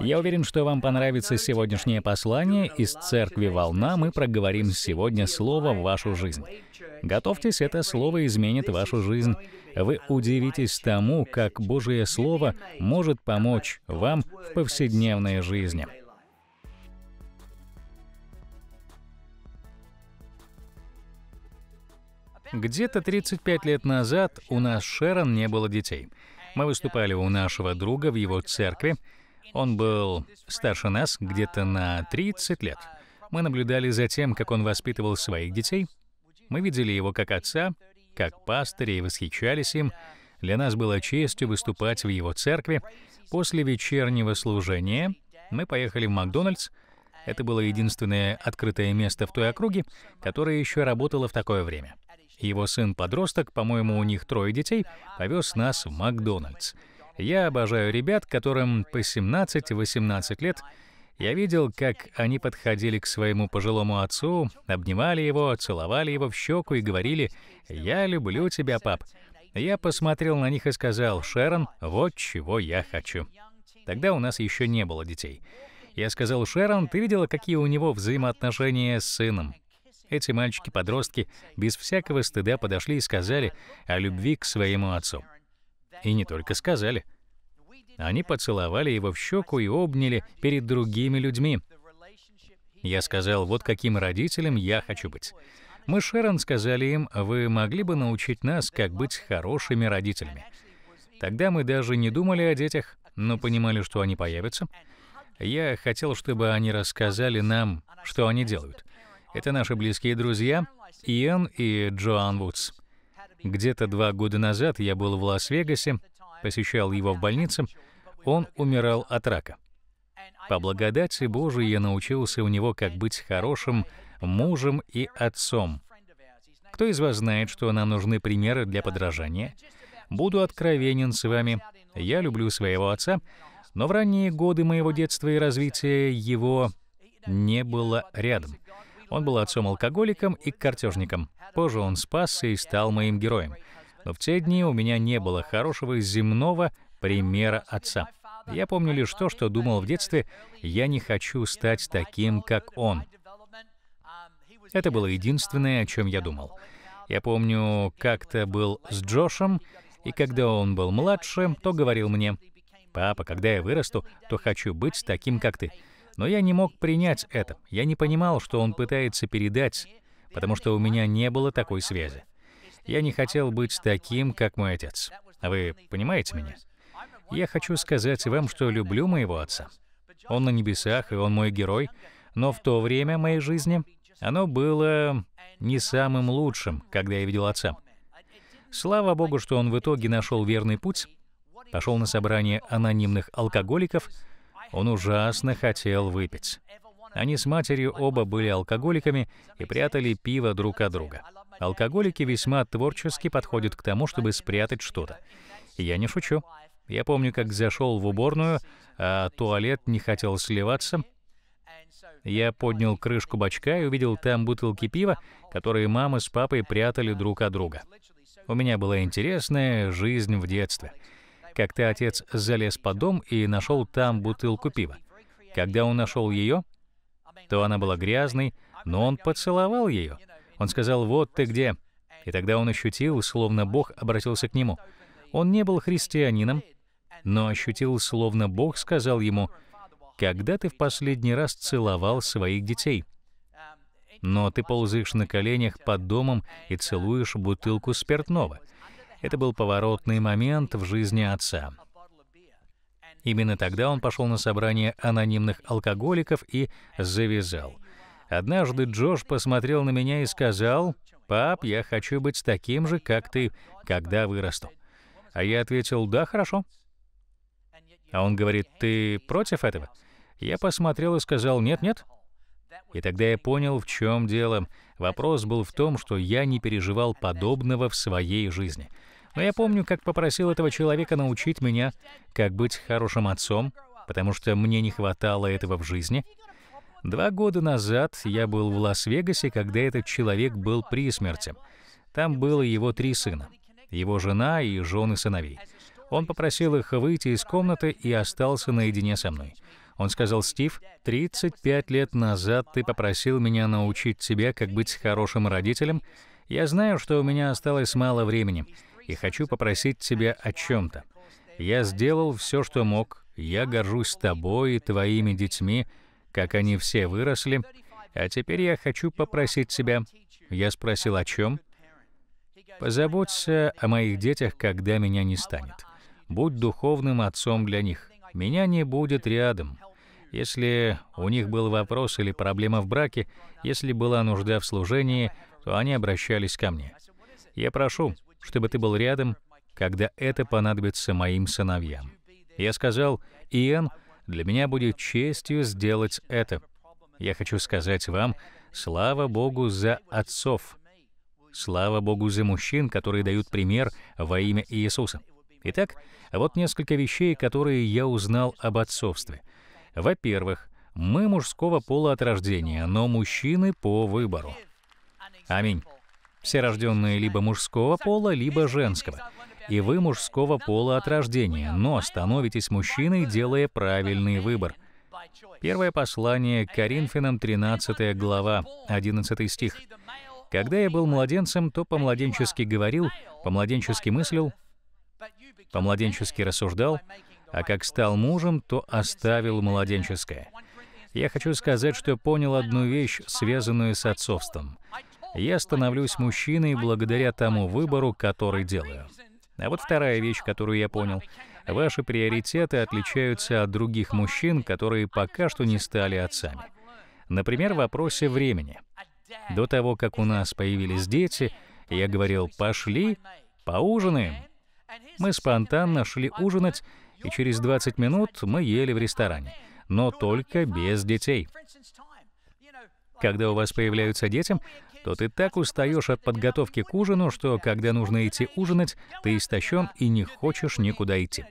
Я уверен, что вам понравится сегодняшнее послание из церкви «Волна». Мы проговорим сегодня слово в вашу жизнь. Готовьтесь, это слово изменит вашу жизнь. Вы удивитесь тому, как Божье Слово может помочь вам в повседневной жизни. Где-то 35 лет назад у нас Шерон не было детей. Мы выступали у нашего друга в его церкви, он был старше нас где-то на 30 лет. Мы наблюдали за тем, как он воспитывал своих детей. Мы видели его как отца, как пастыря и восхищались им. Для нас было честью выступать в его церкви. После вечернего служения мы поехали в Макдональдс. Это было единственное открытое место в той округе, которое еще работало в такое время. Его сын-подросток, по-моему, у них трое детей, повез нас в Макдональдс. Я обожаю ребят, которым по 17-18 лет. Я видел, как они подходили к своему пожилому отцу, обнимали его, целовали его в щеку и говорили «Я люблю тебя, пап». Я посмотрел на них и сказал «Шерон, вот чего я хочу». Тогда у нас еще не было детей. Я сказал «Шерон, ты видела, какие у него взаимоотношения с сыном?» Эти мальчики-подростки без всякого стыда подошли и сказали о любви к своему отцу. И не только сказали. Они поцеловали его в щеку и обняли перед другими людьми. Я сказал, вот каким родителем я хочу быть. Мы с Шерон сказали им, вы могли бы научить нас, как быть хорошими родителями. Тогда мы даже не думали о детях, но понимали, что они появятся. Я хотел, чтобы они рассказали нам, что они делают. Это наши близкие друзья Иэн и Джоан Вудс. Где-то два года назад я был в Лас-Вегасе, посещал его в больнице, он умирал от рака. По благодати Божией я научился у него, как быть хорошим мужем и отцом. Кто из вас знает, что нам нужны примеры для подражания? Буду откровенен с вами. Я люблю своего отца, но в ранние годы моего детства и развития его не было рядом. Он был отцом-алкоголиком и картежником. Позже он спасся и стал моим героем. Но в те дни у меня не было хорошего земного примера отца. Я помню лишь то, что думал в детстве, я не хочу стать таким, как он. Это было единственное, о чем я думал. Я помню, как-то был с Джошем, и когда он был младше, то говорил мне, «Папа, когда я вырасту, то хочу быть таким, как ты». Но я не мог принять это. Я не понимал, что он пытается передать, потому что у меня не было такой связи. Я не хотел быть таким, как мой отец. Вы понимаете меня? Я хочу сказать вам, что люблю моего отца. Он на небесах, и он мой герой, но в то время моей жизни оно было не самым лучшим, когда я видел отца. Слава Богу, что он в итоге нашел верный путь, пошел на собрание анонимных алкоголиков — он ужасно хотел выпить. Они с матерью оба были алкоголиками и прятали пиво друг от друга. Алкоголики весьма творчески подходят к тому, чтобы спрятать что-то. Я не шучу. Я помню, как зашел в уборную, а туалет не хотел сливаться. Я поднял крышку бачка и увидел там бутылки пива, которые мама с папой прятали друг от друга. У меня была интересная жизнь в детстве — как ты, отец, залез под дом и нашел там бутылку пива. Когда он нашел ее, то она была грязной, но он поцеловал ее. Он сказал, вот ты где. И тогда он ощутил, словно Бог обратился к нему. Он не был христианином, но ощутил, словно Бог сказал ему, «Когда ты в последний раз целовал своих детей?» Но ты ползаешь на коленях под домом и целуешь бутылку спиртного — это был поворотный момент в жизни отца. Именно тогда он пошел на собрание анонимных алкоголиков и завязал. Однажды Джош посмотрел на меня и сказал, «Пап, я хочу быть таким же, как ты, когда вырасту». А я ответил, «Да, хорошо». А он говорит, «Ты против этого?» Я посмотрел и сказал, «Нет-нет, и тогда я понял, в чем дело. Вопрос был в том, что я не переживал подобного в своей жизни. Но я помню, как попросил этого человека научить меня, как быть хорошим отцом, потому что мне не хватало этого в жизни. Два года назад я был в Лас-Вегасе, когда этот человек был при смерти. Там было его три сына, его жена и жены сыновей. Он попросил их выйти из комнаты и остался наедине со мной. Он сказал, «Стив, 35 лет назад ты попросил меня научить тебя, как быть хорошим родителем. Я знаю, что у меня осталось мало времени, и хочу попросить тебя о чем-то. Я сделал все, что мог. Я горжусь тобой и твоими детьми, как они все выросли. А теперь я хочу попросить тебя». Я спросил, «О чем?» «Позаботься о моих детях, когда меня не станет. Будь духовным отцом для них. Меня не будет рядом. Если у них был вопрос или проблема в браке, если была нужда в служении, то они обращались ко мне. Я прошу, чтобы ты был рядом, когда это понадобится моим сыновьям. Я сказал, Иэн, для меня будет честью сделать это. Я хочу сказать вам, слава Богу за отцов. Слава Богу за мужчин, которые дают пример во имя Иисуса. Итак, вот несколько вещей, которые я узнал об отцовстве — во-первых, мы мужского пола от рождения, но мужчины по выбору. Аминь. Все рожденные либо мужского пола, либо женского. И вы мужского пола от рождения, но становитесь мужчиной, делая правильный выбор. Первое послание Коринфянам, 13 глава, 11 стих. «Когда я был младенцем, то по-младенчески говорил, по-младенчески мыслил, по-младенчески рассуждал, а как стал мужем, то оставил младенческое. Я хочу сказать, что понял одну вещь, связанную с отцовством. Я становлюсь мужчиной благодаря тому выбору, который делаю. А вот вторая вещь, которую я понял. Ваши приоритеты отличаются от других мужчин, которые пока что не стали отцами. Например, в вопросе времени. До того, как у нас появились дети, я говорил «пошли, поужинаем». Мы спонтанно шли ужинать, и через 20 минут мы ели в ресторане, но только без детей. Когда у вас появляются дети, то ты так устаешь от подготовки к ужину, что когда нужно идти ужинать, ты истощен и не хочешь никуда идти.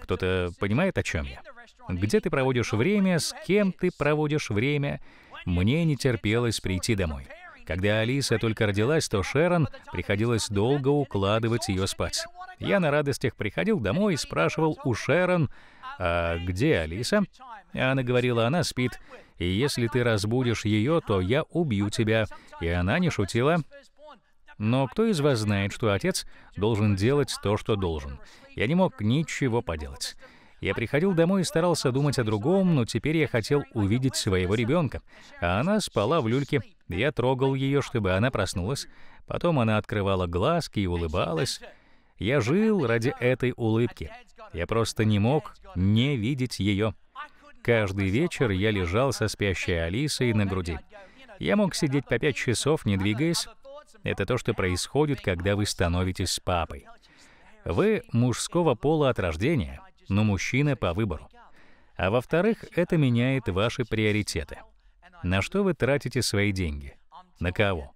Кто-то понимает, о чем я? Где ты проводишь время, с кем ты проводишь время? Мне не терпелось прийти домой. Когда Алиса только родилась, то Шерон приходилось долго укладывать ее спать. Я на радостях приходил домой и спрашивал у Шерон, «А где Алиса?» А она говорила, «Она спит, и если ты разбудишь ее, то я убью тебя». И она не шутила. Но кто из вас знает, что отец должен делать то, что должен? Я не мог ничего поделать. Я приходил домой и старался думать о другом, но теперь я хотел увидеть своего ребенка. А она спала в люльке. Я трогал ее, чтобы она проснулась. Потом она открывала глазки и улыбалась. Я жил ради этой улыбки. Я просто не мог не видеть ее. Каждый вечер я лежал со спящей Алисой на груди. Я мог сидеть по пять часов, не двигаясь. Это то, что происходит, когда вы становитесь папой. Вы мужского пола от рождения — но мужчина по выбору. А во-вторых, это меняет ваши приоритеты. На что вы тратите свои деньги? На кого?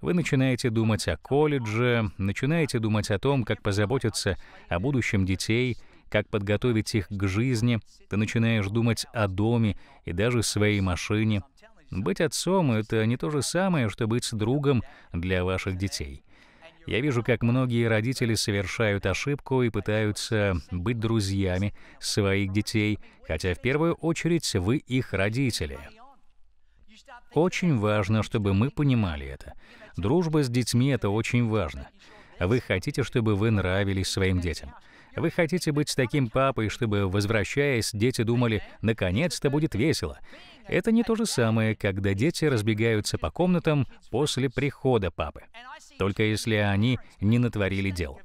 Вы начинаете думать о колледже, начинаете думать о том, как позаботиться о будущем детей, как подготовить их к жизни. Ты начинаешь думать о доме и даже своей машине. Быть отцом — это не то же самое, что быть другом для ваших детей — я вижу, как многие родители совершают ошибку и пытаются быть друзьями своих детей, хотя в первую очередь вы их родители. Очень важно, чтобы мы понимали это. Дружба с детьми — это очень важно. Вы хотите, чтобы вы нравились своим детям. Вы хотите быть таким папой, чтобы, возвращаясь, дети думали, наконец-то будет весело. Это не то же самое, когда дети разбегаются по комнатам после прихода папы, только если они не натворили дел.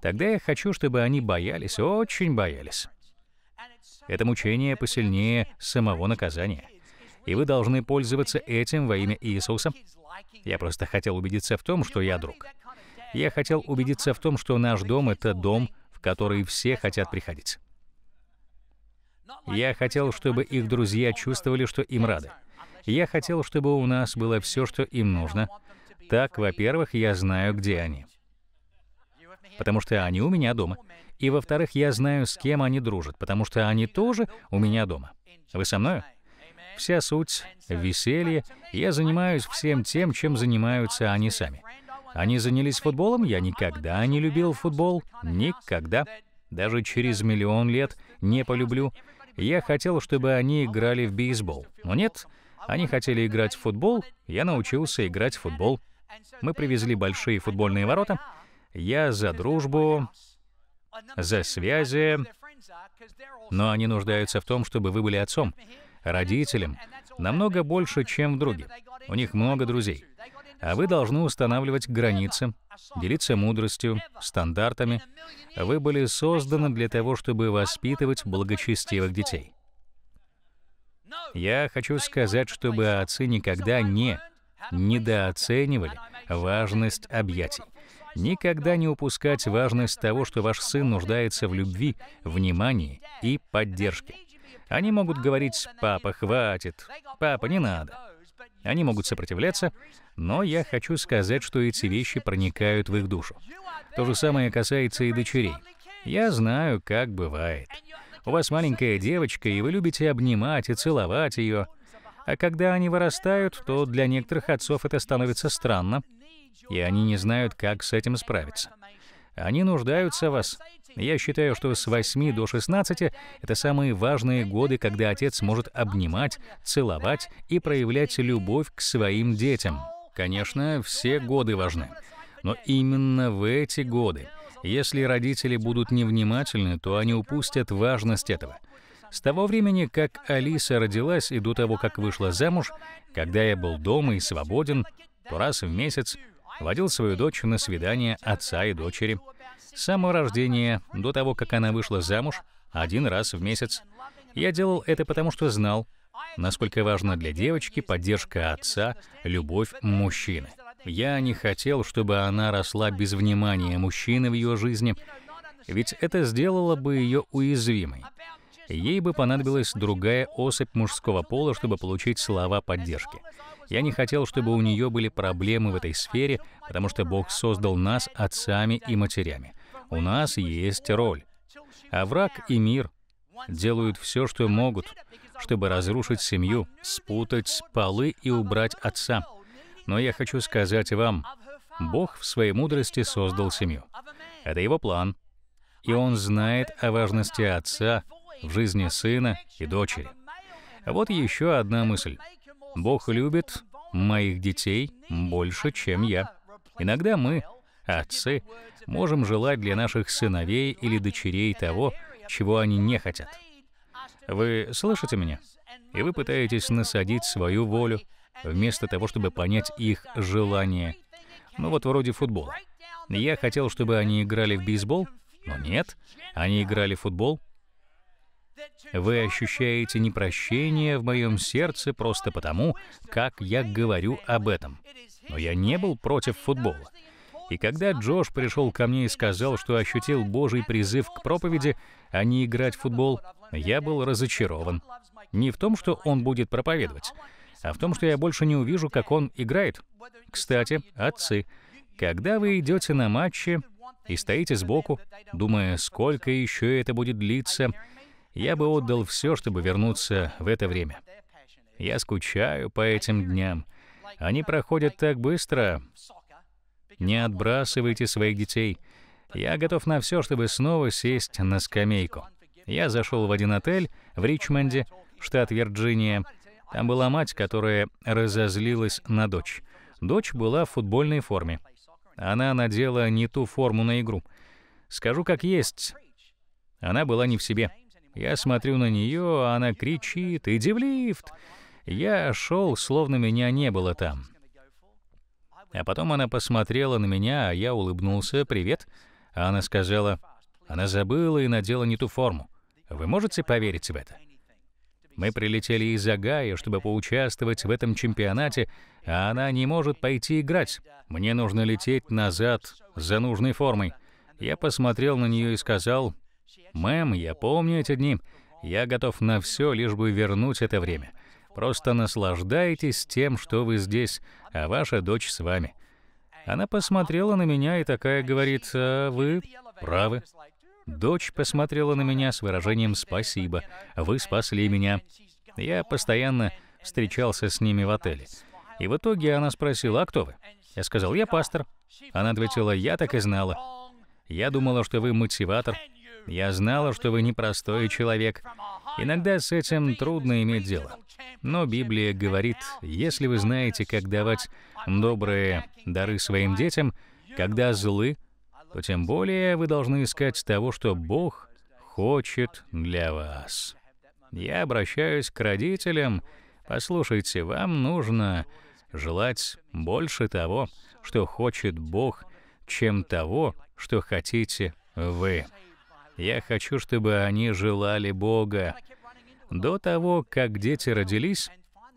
Тогда я хочу, чтобы они боялись, очень боялись. Это мучение посильнее самого наказания. И вы должны пользоваться этим во имя Иисуса. Я просто хотел убедиться в том, что я друг. Я хотел убедиться в том, что наш дом — это дом, в который все хотят приходить. Я хотел, чтобы их друзья чувствовали, что им рады. Я хотел, чтобы у нас было все, что им нужно. Так, во-первых, я знаю, где они. Потому что они у меня дома. И, во-вторых, я знаю, с кем они дружат, потому что они тоже у меня дома. Вы со мною? Вся суть — веселье. Я занимаюсь всем тем, чем занимаются они сами. Они занялись футболом, я никогда не любил футбол. Никогда. Даже через миллион лет не полюблю. Я хотел, чтобы они играли в бейсбол. Но нет, они хотели играть в футбол, я научился играть в футбол. Мы привезли большие футбольные ворота. Я за дружбу, за связи, но они нуждаются в том, чтобы вы были отцом, родителем, намного больше, чем в друге. У них много друзей. А вы должны устанавливать границы, делиться мудростью, стандартами. Вы были созданы для того, чтобы воспитывать благочестивых детей. Я хочу сказать, чтобы отцы никогда не недооценивали важность объятий. Никогда не упускать важность того, что ваш сын нуждается в любви, внимании и поддержке. Они могут говорить «папа, хватит», «папа, не надо», они могут сопротивляться, но я хочу сказать, что эти вещи проникают в их душу. То же самое касается и дочерей. Я знаю, как бывает. У вас маленькая девочка, и вы любите обнимать и целовать ее. А когда они вырастают, то для некоторых отцов это становится странно, и они не знают, как с этим справиться. Они нуждаются в вас. Я считаю, что с 8 до 16 — это самые важные годы, когда отец может обнимать, целовать и проявлять любовь к своим детям. Конечно, все годы важны. Но именно в эти годы, если родители будут невнимательны, то они упустят важность этого — с того времени, как Алиса родилась и до того, как вышла замуж, когда я был дома и свободен, то раз в месяц водил свою дочь на свидание отца и дочери. С самого рождения, до того, как она вышла замуж, один раз в месяц. Я делал это потому, что знал, насколько важна для девочки поддержка отца, любовь мужчины. Я не хотел, чтобы она росла без внимания мужчины в ее жизни, ведь это сделало бы ее уязвимой. Ей бы понадобилась другая особь мужского пола, чтобы получить слова поддержки. Я не хотел, чтобы у нее были проблемы в этой сфере, потому что Бог создал нас отцами и матерями. У нас есть роль. А враг и мир делают все, что могут, чтобы разрушить семью, спутать полы и убрать отца. Но я хочу сказать вам, Бог в своей мудрости создал семью. Это его план. И он знает о важности отца в жизни сына и дочери. А вот еще одна мысль. Бог любит моих детей больше, чем я. Иногда мы, отцы, можем желать для наших сыновей или дочерей того, чего они не хотят. Вы слышите меня? И вы пытаетесь насадить свою волю, вместо того, чтобы понять их желание. Ну вот вроде футбола. Я хотел, чтобы они играли в бейсбол, но нет, они играли в футбол, вы ощущаете непрощение в моем сердце просто потому, как я говорю об этом. Но я не был против футбола. И когда Джош пришел ко мне и сказал, что ощутил Божий призыв к проповеди, а не играть в футбол, я был разочарован. Не в том, что он будет проповедовать, а в том, что я больше не увижу, как он играет. Кстати, отцы, когда вы идете на матчи и стоите сбоку, думая, сколько еще это будет длиться, я бы отдал все, чтобы вернуться в это время. Я скучаю по этим дням. Они проходят так быстро. Не отбрасывайте своих детей. Я готов на все, чтобы снова сесть на скамейку. Я зашел в один отель в Ричмонде, штат Вирджиния. Там была мать, которая разозлилась на дочь. Дочь была в футбольной форме. Она надела не ту форму на игру. Скажу как есть. Она была не в себе. Я смотрю на нее, а она кричит «Иди в лифт!» Я шел, словно меня не было там. А потом она посмотрела на меня, а я улыбнулся «Привет!» А она сказала «Она забыла и надела не ту форму. Вы можете поверить в это?» Мы прилетели из Агая, чтобы поучаствовать в этом чемпионате, а она не может пойти играть. Мне нужно лететь назад за нужной формой. Я посмотрел на нее и сказал, Мэм, я помню эти дни. Я готов на все, лишь бы вернуть это время. Просто наслаждайтесь тем, что вы здесь, а ваша дочь с вами. Она посмотрела на меня и такая говорит, а вы правы. Дочь посмотрела на меня с выражением «спасибо, вы спасли меня». Я постоянно встречался с ними в отеле. И в итоге она спросила, а кто вы? Я сказал, я пастор. Она ответила, я так и знала. Я думала, что вы мотиватор, я знала, что вы непростой человек. Иногда с этим трудно иметь дело. Но Библия говорит, если вы знаете, как давать добрые дары своим детям, когда злы, то тем более вы должны искать того, что Бог хочет для вас. Я обращаюсь к родителям. Послушайте, вам нужно желать больше того, что хочет Бог, чем того, что хотите вы. Я хочу, чтобы они желали Бога. До того, как дети родились,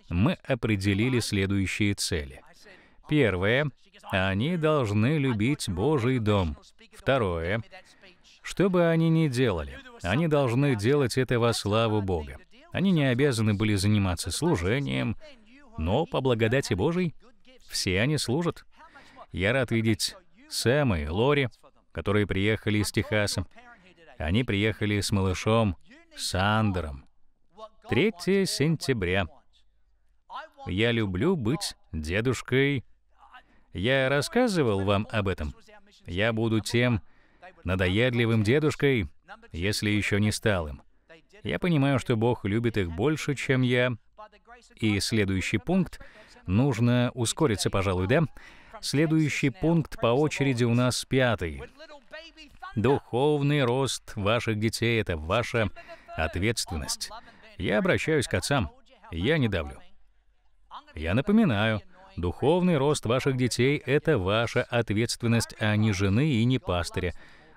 мы определили следующие цели. Первое. Они должны любить Божий дом. Второе. Что бы они ни делали, они должны делать это во славу Бога. Они не обязаны были заниматься служением, но по благодати Божией все они служат. Я рад видеть Сэма и Лори, которые приехали из Техаса. Они приехали с малышом Сандером. 3 сентября. Я люблю быть дедушкой. Я рассказывал вам об этом. Я буду тем надоедливым дедушкой, если еще не стал им. Я понимаю, что Бог любит их больше, чем я. И следующий пункт. Нужно ускориться, пожалуй, да? Следующий пункт по очереди у нас пятый. Духовный рост ваших детей — это ваша ответственность. Я обращаюсь к отцам. Я не давлю. Я напоминаю, духовный рост ваших детей — это ваша ответственность, а не жены и не пастыря.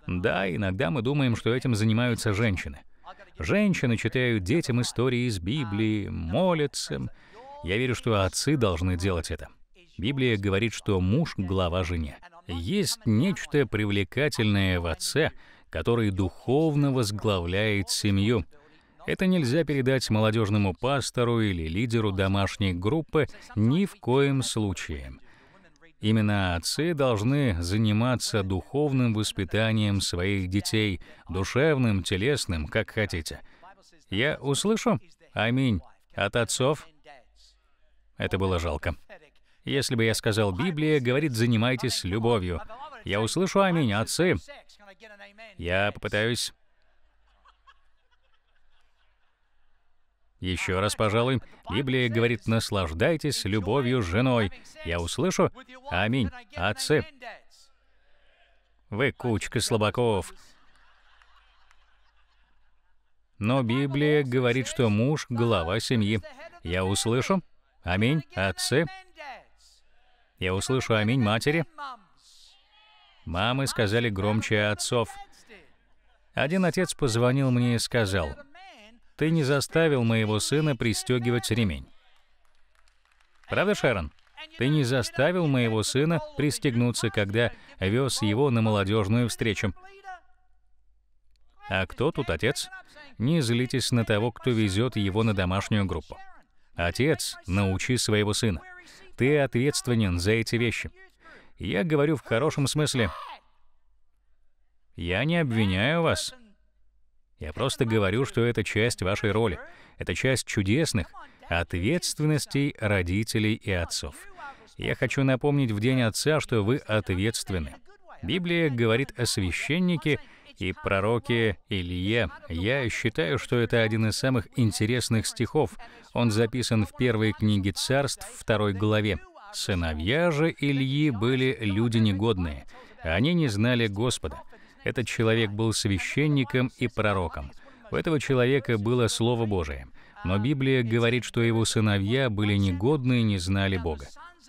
Да, иногда мы думаем, что этим занимаются женщины. Женщины читают детям истории из Библии, молятся. Я верю, что отцы должны делать это. Библия говорит, что муж — глава жене есть нечто привлекательное в отце, который духовно возглавляет семью. Это нельзя передать молодежному пастору или лидеру домашней группы ни в коем случае. Именно отцы должны заниматься духовным воспитанием своих детей, душевным, телесным, как хотите. Я услышу? Аминь. От отцов? Это было жалко. Если бы я сказал, Библия говорит, занимайтесь любовью, я услышу аминь, отцы. Я попытаюсь. Еще раз, пожалуй, Библия говорит, наслаждайтесь любовью с женой. Я услышу аминь, отцы. Вы кучка слабаков. Но Библия говорит, что муж — глава семьи. Я услышу. Аминь, отцы. Я услышу «Аминь, матери». Мамы сказали громче отцов. Один отец позвонил мне и сказал, «Ты не заставил моего сына пристегивать ремень». Правда, Шерон? Ты не заставил моего сына пристегнуться, когда вез его на молодежную встречу. А кто тут отец? Не злитесь на того, кто везет его на домашнюю группу. Отец, научи своего сына. Ты ответственен за эти вещи. Я говорю в хорошем смысле. Я не обвиняю вас. Я просто говорю, что это часть вашей роли. Это часть чудесных ответственностей родителей и отцов. Я хочу напомнить в День Отца, что вы ответственны. Библия говорит о священнике — и пророке Илье. Я считаю, что это один из самых интересных стихов. Он записан в первой книге царств, второй главе. «Сыновья же Ильи были люди негодные. Они не знали Господа. Этот человек был священником и пророком. У этого человека было Слово Божие. Но Библия говорит, что его сыновья были негодные и не знали Бога.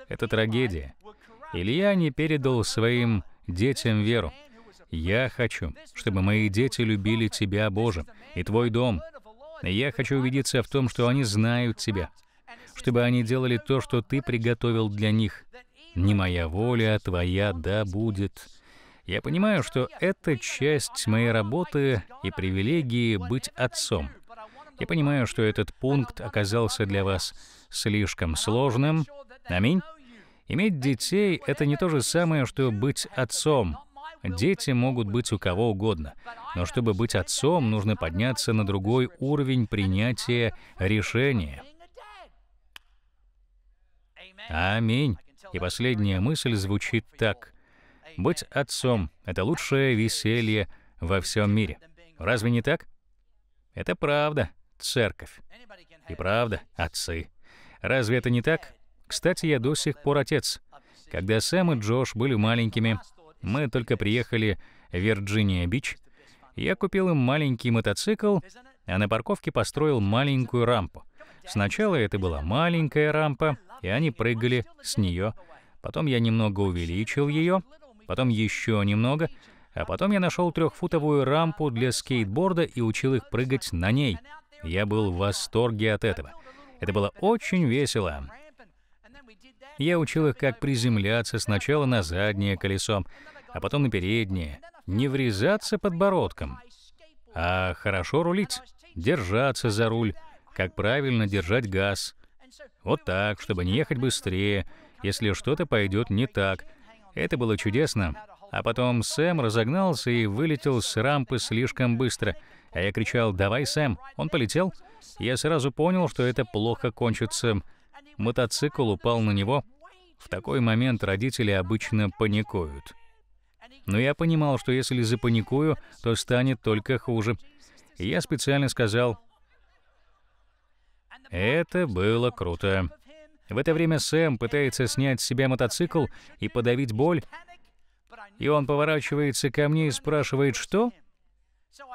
Это трагедия. Илья не передал своим детям веру. Я хочу, чтобы мои дети любили Тебя, Боже, и Твой дом. Я хочу убедиться в том, что они знают Тебя, чтобы они делали то, что Ты приготовил для них. Не моя воля, а Твоя да будет. Я понимаю, что это часть моей работы и привилегии быть отцом. Я понимаю, что этот пункт оказался для вас слишком сложным. Аминь. Иметь детей — это не то же самое, что быть отцом. Дети могут быть у кого угодно, но чтобы быть отцом, нужно подняться на другой уровень принятия решения. Аминь. И последняя мысль звучит так. Быть отцом — это лучшее веселье во всем мире. Разве не так? Это правда, церковь. И правда, отцы. Разве это не так? Кстати, я до сих пор отец. Когда Сэм и Джош были маленькими, мы только приехали в Вирджиния-Бич. Я купил им маленький мотоцикл, а на парковке построил маленькую рампу. Сначала это была маленькая рампа, и они прыгали с нее. Потом я немного увеличил ее, потом еще немного, а потом я нашел трехфутовую рампу для скейтборда и учил их прыгать на ней. Я был в восторге от этого. Это было очень весело. Я учил их, как приземляться сначала на заднее колесо, а потом на переднее, не врезаться подбородком, а хорошо рулить, держаться за руль, как правильно держать газ. Вот так, чтобы не ехать быстрее, если что-то пойдет не так. Это было чудесно. А потом Сэм разогнался и вылетел с рампы слишком быстро. А я кричал «Давай, Сэм!» Он полетел. Я сразу понял, что это плохо кончится. Мотоцикл упал на него. В такой момент родители обычно паникуют. Но я понимал, что если запаникую, то станет только хуже. И я специально сказал, «Это было круто». В это время Сэм пытается снять с себя мотоцикл и подавить боль, и он поворачивается ко мне и спрашивает, что?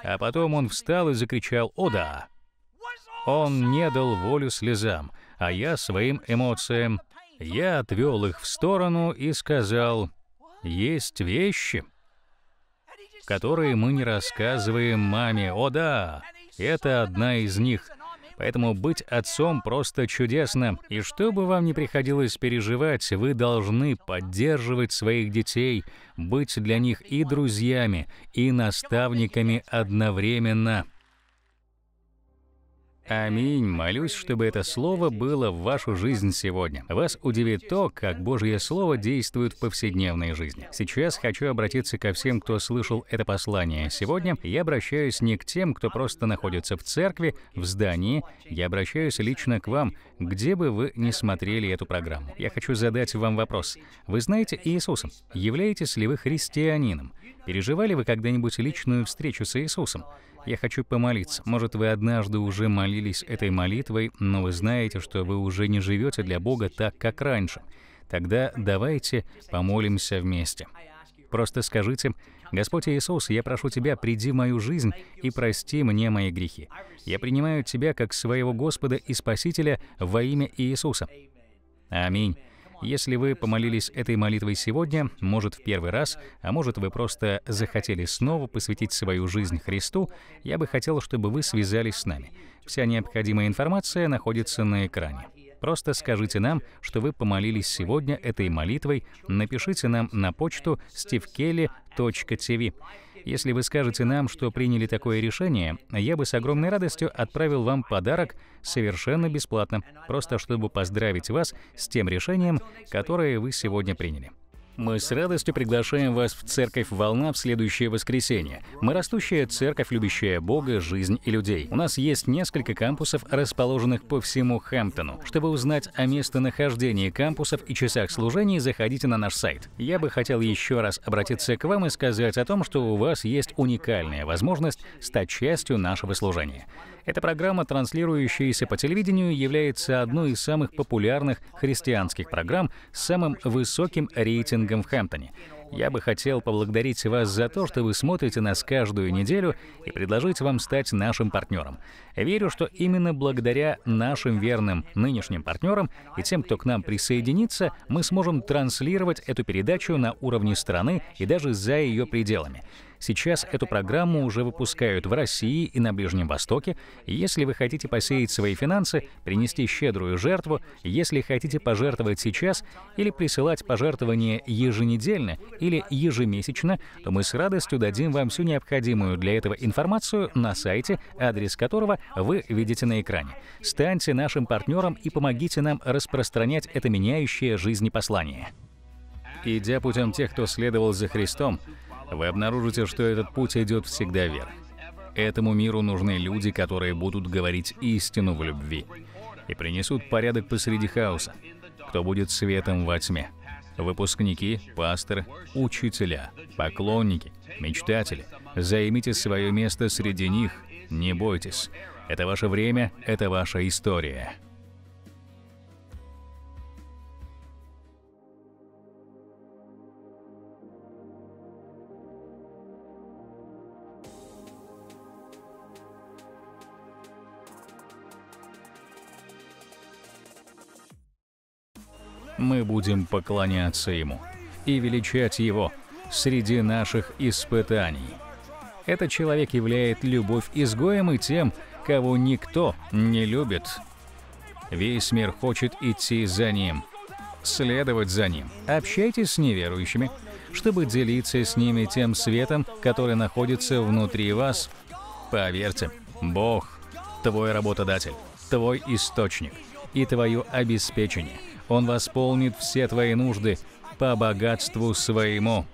А потом он встал и закричал «О да!». Он не дал волю слезам — а я своим эмоциям. Я отвел их в сторону и сказал, «Есть вещи, которые мы не рассказываем маме. О да, это одна из них». Поэтому быть отцом просто чудесно. И что бы вам ни приходилось переживать, вы должны поддерживать своих детей, быть для них и друзьями, и наставниками одновременно. Аминь. Молюсь, чтобы это слово было в вашу жизнь сегодня. Вас удивит то, как Божье Слово действует в повседневной жизни. Сейчас хочу обратиться ко всем, кто слышал это послание. Сегодня я обращаюсь не к тем, кто просто находится в церкви, в здании. Я обращаюсь лично к вам, где бы вы ни смотрели эту программу. Я хочу задать вам вопрос. Вы знаете Иисуса? Являетесь ли вы христианином? Переживали вы когда-нибудь личную встречу с Иисусом? Я хочу помолиться. Может, вы однажды уже молились этой молитвой, но вы знаете, что вы уже не живете для Бога так, как раньше. Тогда давайте помолимся вместе. Просто скажите, «Господь Иисус, я прошу Тебя, приди в мою жизнь и прости мне мои грехи. Я принимаю Тебя как своего Господа и Спасителя во имя Иисуса». Аминь. Если вы помолились этой молитвой сегодня, может, в первый раз, а может, вы просто захотели снова посвятить свою жизнь Христу, я бы хотел, чтобы вы связались с нами. Вся необходимая информация находится на экране. Просто скажите нам, что вы помолились сегодня этой молитвой, напишите нам на почту stevkelly.tv. Если вы скажете нам, что приняли такое решение, я бы с огромной радостью отправил вам подарок совершенно бесплатно, просто чтобы поздравить вас с тем решением, которое вы сегодня приняли. Мы с радостью приглашаем вас в Церковь «Волна» в следующее воскресенье. Мы растущая церковь, любящая Бога, жизнь и людей. У нас есть несколько кампусов, расположенных по всему Хэмптону. Чтобы узнать о местонахождении кампусов и часах служений, заходите на наш сайт. Я бы хотел еще раз обратиться к вам и сказать о том, что у вас есть уникальная возможность стать частью нашего служения. Эта программа, транслирующаяся по телевидению, является одной из самых популярных христианских программ с самым высоким рейтингом тренингом в Хэмптоне. Я бы хотел поблагодарить вас за то, что вы смотрите нас каждую неделю и предложить вам стать нашим партнером. Верю, что именно благодаря нашим верным нынешним партнерам и тем, кто к нам присоединится, мы сможем транслировать эту передачу на уровне страны и даже за ее пределами. Сейчас эту программу уже выпускают в России и на Ближнем Востоке. Если вы хотите посеять свои финансы, принести щедрую жертву, если хотите пожертвовать сейчас или присылать пожертвования еженедельно или ежемесячно, то мы с радостью дадим вам всю необходимую для этого информацию на сайте, адрес которого вы видите на экране. Станьте нашим партнером и помогите нам распространять это меняющее жизни послание. Идя путем тех, кто следовал за Христом, вы обнаружите, что этот путь идет всегда вверх. Этому миру нужны люди, которые будут говорить истину в любви и принесут порядок посреди хаоса, кто будет светом во тьме. Выпускники, пасторы, учителя, поклонники, мечтатели, займите свое место среди них, не бойтесь. Это ваше время, это ваша история. мы будем поклоняться Ему и величать Его среди наших испытаний. Этот человек являет любовь изгоем и тем, кого никто не любит. Весь мир хочет идти за Ним, следовать за Ним. Общайтесь с неверующими, чтобы делиться с ними тем светом, который находится внутри вас. Поверьте, Бог – твой работодатель, твой источник и твое обеспечение – он восполнит все твои нужды по богатству своему.